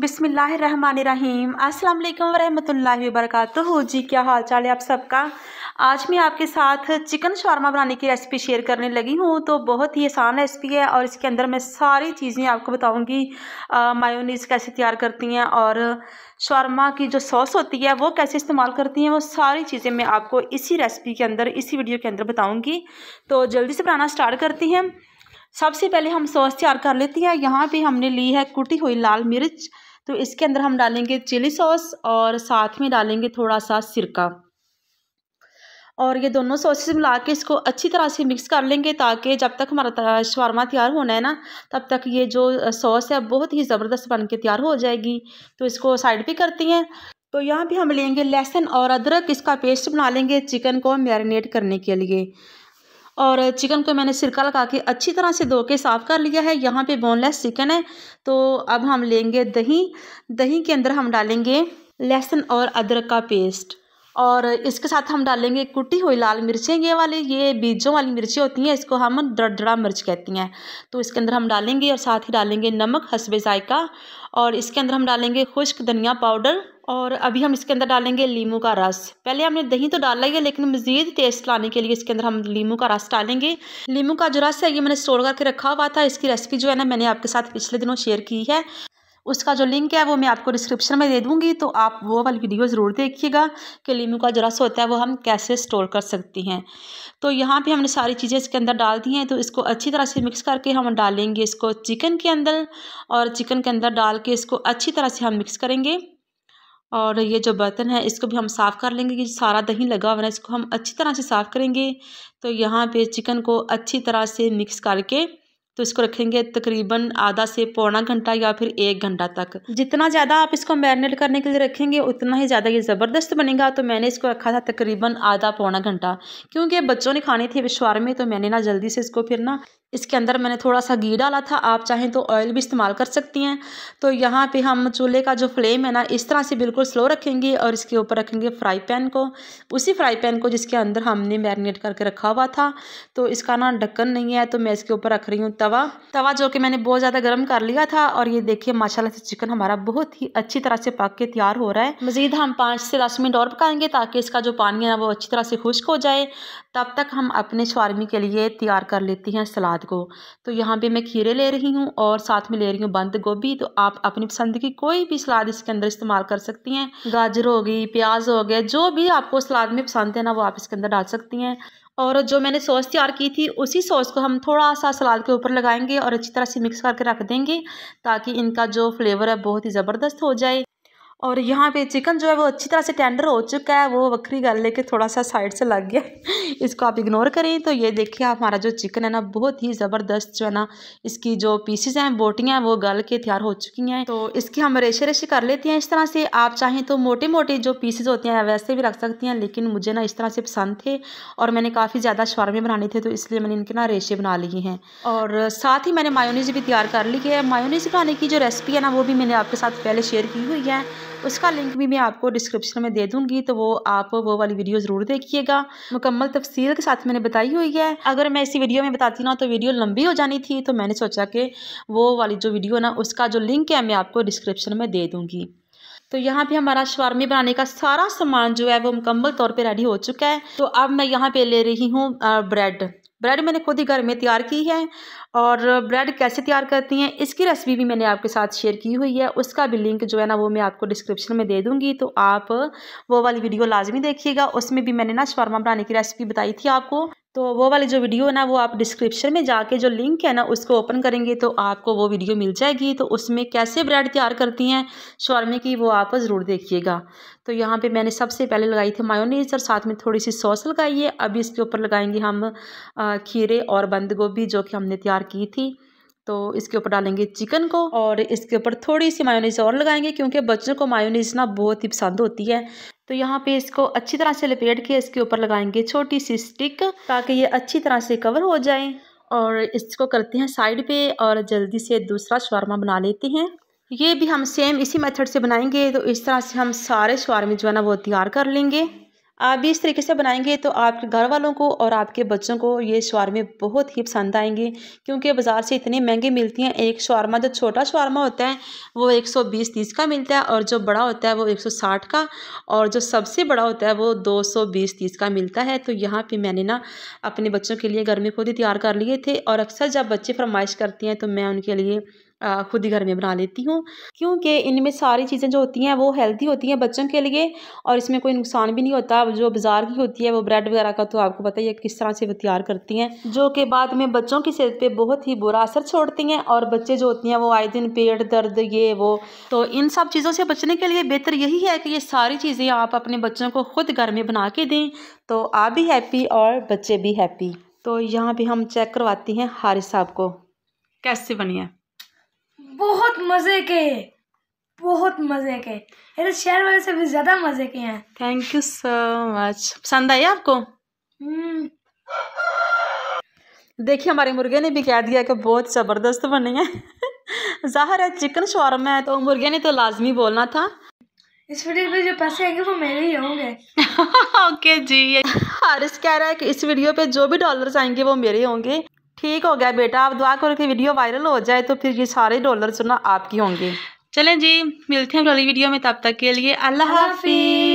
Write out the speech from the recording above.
बिसमीम अस्सलाम वालेकुम वरहमतुल्लाहि वबरकातुहू जी क्या हाल चाल है आप सबका आज मैं आपके साथ चिकन शारमा बनाने की रेसिपी शेयर करने लगी हूँ तो बहुत ही आसान रेसिपी है और इसके अंदर मैं सारी चीज़ें आपको बताऊँगी मायोनीज़ कैसे तैयार करती हैं और शारमा की जो सॉस होती है वो कैसे इस्तेमाल करती हैं वो सारी चीज़ें मैं आपको इसी रेसिपी के अंदर इसी वीडियो के अंदर बताऊँगी तो जल्दी से बनाना स्टार्ट करती हैं सबसे पहले हम सॉस तैयार कर लेते हैं यहाँ पे हमने ली है कुटी हुई लाल मिर्च तो इसके अंदर हम डालेंगे चिली सॉस और साथ में डालेंगे थोड़ा सा सिरका और ये दोनों सॉसेस मिला के इसको अच्छी तरह से मिक्स कर लेंगे ताकि जब तक हमारा शवरमा तैयार होना है ना तब तक ये जो सॉस है बहुत ही ज़बरदस्त बन के तैयार हो जाएगी तो इसको साइड पर करती हैं तो यहाँ पर हम लेंगे लहसुन और अदरक इसका पेस्ट बना लेंगे चिकन को मैरिनेट करने के लिए और चिकन को मैंने सिरका लगा के अच्छी तरह से धो के साफ़ कर लिया है यहाँ पे बोनलेस चिकन है तो अब हम लेंगे दही दही के अंदर हम डालेंगे लहसुन और अदरक का पेस्ट और इसके साथ हम डालेंगे कुटी हुई लाल मिर्चें ये वाले ये बीजों वाली मिर्ची होती हैं इसको हम डड़डड़ा मिर्च कहती हैं तो इसके अंदर हम डालेंगे और साथ ही डालेंगे नमक हसबे जायका और इसके अंदर हम डालेंगे खुश्क धनिया पाउडर और अभी हम इसके अंदर डालेंगे लीमू का रस पहले हमने दही तो डाला ही है लेकिन मज़ीद टेस्ट लाने के लिए इसके अंदर हम लीमू का रस डालेंगे लीमू का जो रस है ये मैंने स्टोर करके रखा हुआ था इसकी रेसिपी जो है ना मैंने आपके साथ पिछले दिनों शेयर की है उसका जो लिंक है वो मैं आपको डिस्क्रिप्शन में दे दूँगी तो आप वो वाली वीडियो ज़रूर देखिएगा कि लीमू का जो रस होता है वो हम कैसे स्टोर कर सकती हैं तो यहाँ पे हमने सारी चीज़ें इसके अंदर डाल दी हैं तो इसको अच्छी तरह से मिक्स करके हम डालेंगे इसको चिकन के अंदर और चिकन के अंदर डाल के इसको अच्छी तरह से हम मिक्स करेंगे और ये जो बर्तन है इसको भी हम साफ़ कर लेंगे कि सारा दही लगा हुआ है इसको हम अच्छी तरह से साफ़ करेंगे तो यहाँ पे चिकन को अच्छी तरह से मिक्स करके तो इसको रखेंगे तकरीबन आधा से पौना घंटा या फिर एक घंटा तक जितना ज़्यादा आप इसको मैरिनेट करने के लिए रखेंगे उतना ही ज़्यादा ये ज़बरदस्त बनेगा तो मैंने इसको रखा था तकरीबन आधा पौना घंटा क्योंकि बच्चों ने खाने थे विश्वार में तो मैंने ना जल्दी से इसको फिर ना इसके अंदर मैंने थोड़ा सा घी डाला था आप चाहें तो ऑयल भी इस्तेमाल कर सकती हैं तो यहाँ पे हम चूल्हे का जो फ्लेम है ना इस तरह से बिल्कुल स्लो रखेंगे और इसके ऊपर रखेंगे फ्राई पैन को उसी फ्राई पैन को जिसके अंदर हमने मैरिनेट करके रखा हुआ था तो इसका ना ढक्कन नहीं है तो मैं इसके ऊपर रख रही हूँ तवा तवा जो कि मैंने बहुत ज़्यादा गर्म कर लिया था और ये देखिए माशाला से चिकन हमारा बहुत ही अच्छी तरह से पक के तैयार हो रहा है मज़ीद हम पाँच से दस मिनट और पकाएंगे ताकि इसका जो पानी है ना वो अच्छी तरह से खुश्क हो जाए तब तक हम अपने शवारमी के लिए तैयार कर लेती हैं सलाद को तो यहाँ पे मैं खीरे ले रही हूँ और साथ में ले रही हूँ बंद गोभी तो आप अपनी पसंद की कोई भी सलाद इसके अंदर इस्तेमाल कर सकती हैं गाजर हो गई प्याज हो गया जो भी आपको सलाद में पसंद है ना वो आप इसके अंदर डाल सकती हैं और जो मैंने सॉस तैयार की थी उसी सॉस को हम थोड़ा सा सलाद के ऊपर लगाएंगे और अच्छी तरह से मिक्स करके रख देंगे ताकि इनका जो फ्लेवर है बहुत ही ज़बरदस्त हो जाए और यहाँ पे चिकन जो है वो अच्छी तरह से टेंडर हो चुका है वो वक्री गल लेके थोड़ा सा साइड से लग गया इसको आप इग्नोर करें तो ये देखिए हमारा जो चिकन है ना बहुत ही ज़बरदस्त जो है ना इसकी जो पीसेज हैं बोटियाँ वो गल के तैयार हो चुकी हैं तो इसकी हम रेशे रेशे कर लेते हैं इस तरह से आप चाहें तो मोटे मोटे जो पीसेज होते हैं वैसे भी रख सकती हैं लेकिन मुझे ना इस तरह से पसंद थे और मैंने काफ़ी ज़्यादा शवारमे बनाने थे तो इसलिए मैंने इनके ना रेशे बना लिए हैं और साथ ही मैंने मायोनीज भी तैयार कर ली है मायोनीज बनाने की जो रेसिपी है ना वो भी मैंने आपके साथ पहले शेयर की हुई है उसका लिंक भी मैं आपको डिस्क्रिप्शन में दे दूँगी तो वो आप वो वाली वीडियो ज़रूर देखिएगा मुकम्मल तफसील के साथ मैंने बताई हुई है अगर मैं इसी वीडियो में बताती ना तो वीडियो लंबी हो जानी थी तो मैंने सोचा कि वो वाली जो वीडियो ना उसका जो लिंक है मैं आपको डिस्क्रिप्शन में दे दूँगी तो यहाँ पे हमारा शवारमी बनाने का सारा सामान जो है वो मुकम्मल तौर पे रेडी हो चुका है तो अब मैं यहाँ पे ले रही हूँ ब्रेड ब्रेड मैंने खुद ही घर में तैयार की है और ब्रेड कैसे तैयार करती हैं इसकी रेसिपी भी मैंने आपके साथ शेयर की हुई है उसका भी लिंक जो है ना वो मैं आपको डिस्क्रिप्शन में दे दूँगी तो आप वो वाली वीडियो लाजमी देखिएगा उसमें भी मैंने ना शवरमा बनाने की रेसिपी बताई थी आपको तो वो वाली जो वीडियो है ना वो आप डिस्क्रिप्शन में जाके जो लिंक है ना उसको ओपन करेंगे तो आपको वो वीडियो मिल जाएगी तो उसमें कैसे ब्रेड तैयार करती हैं शॉर्मे की वो आप ज़रूर देखिएगा तो यहाँ पे मैंने सबसे पहले लगाई थी मायोनीज और साथ में थोड़ी सी सॉस लगाई है अभी इसके ऊपर लगाएंगे हम खीरे और बंद गोभी जो कि हमने तैयार की थी तो इसके ऊपर डालेंगे चिकन को और इसके ऊपर थोड़ी सी मायोनीज और लगाएंगे क्योंकि बच्चों को मायोनीज ना बहुत ही पसंद होती है तो यहाँ पे इसको अच्छी तरह से लपेट के इसके ऊपर लगाएंगे छोटी सी स्टिक ताकि ये अच्छी तरह से कवर हो जाए और इसको करते हैं साइड पे और जल्दी से दूसरा शवरमा बना लेते हैं ये भी हम सेम इसी मेथड से बनाएंगे तो इस तरह से हम सारे शवरमे जो है ना वो तैयार कर लेंगे आप भी इस तरीके से बनाएंगे तो आपके घर वालों को और आपके बच्चों को ये शवारमे बहुत ही पसंद आएंगे क्योंकि बाज़ार से इतने महंगे मिलती हैं एक शवारमा जो छोटा शवारमा होता है वो एक सौ बीस तीस का मिलता है और जो बड़ा होता है वो एक सौ साठ का और जो सबसे बड़ा होता है वो दो सौ बीस तीस का मिलता है तो यहाँ पर मैंने ना अपने बच्चों के लिए घर में खुद ही तैयार कर लिए थे और अक्सर जब बच्चे फरमाइश करती हैं तो मैं उनके लिए खुद ही घर में बना लेती हूँ क्योंकि इनमें सारी चीज़ें जो होती हैं वो हेल्दी होती हैं बच्चों के लिए और इसमें कोई नुकसान भी नहीं होता जो बाज़ार की होती है वो ब्रेड वगैरह का तो आपको पता ही है किस तरह से वो तैयार करती हैं जो कि बाद में बच्चों की सेहत पर बहुत ही बुरा असर छोड़ती हैं और बच्चे जो होती हैं वो आए दिन पेट दर्द ये वो तो इन सब चीज़ों से बचने के लिए बेहतर यही है कि ये सारी चीज़ें आप अपने बच्चों को खुद घर में बना के दें तो आप भी हैप्पी और बच्चे भी हैप्पी तो यहाँ पर हम चेक करवाती हैं हारिस साहब को कैसे बनी है बहुत मज़े के बहुत मज़े के ये तो शहर वाले से भी ज़्यादा मज़े के हैं थैंक यू सो मच पसंद आई आपको हम्म। देखिए हमारे मुर्गे ने भी कह दिया कि बहुत ज़बरदस्त बने है ज़ाहिर है चिकन शॉर्मा है तो मुर्गे ने तो लाजमी बोलना था इस वीडियो पे जो पैसे आएंगे वो मेरे ही होंगे ओके okay, जी हारिस कह रहा है कि इस वीडियो पे जो भी डॉलर्स आएंगे वो मेरे होंगे ठीक हो गया बेटा आप दुआ करो कि वीडियो वायरल हो जाए तो फिर ये सारे डॉलर सुना आपकी होंगे चलें जी मिलते हैं अगली वीडियो में तब तक के लिए अल्लाह हाफिज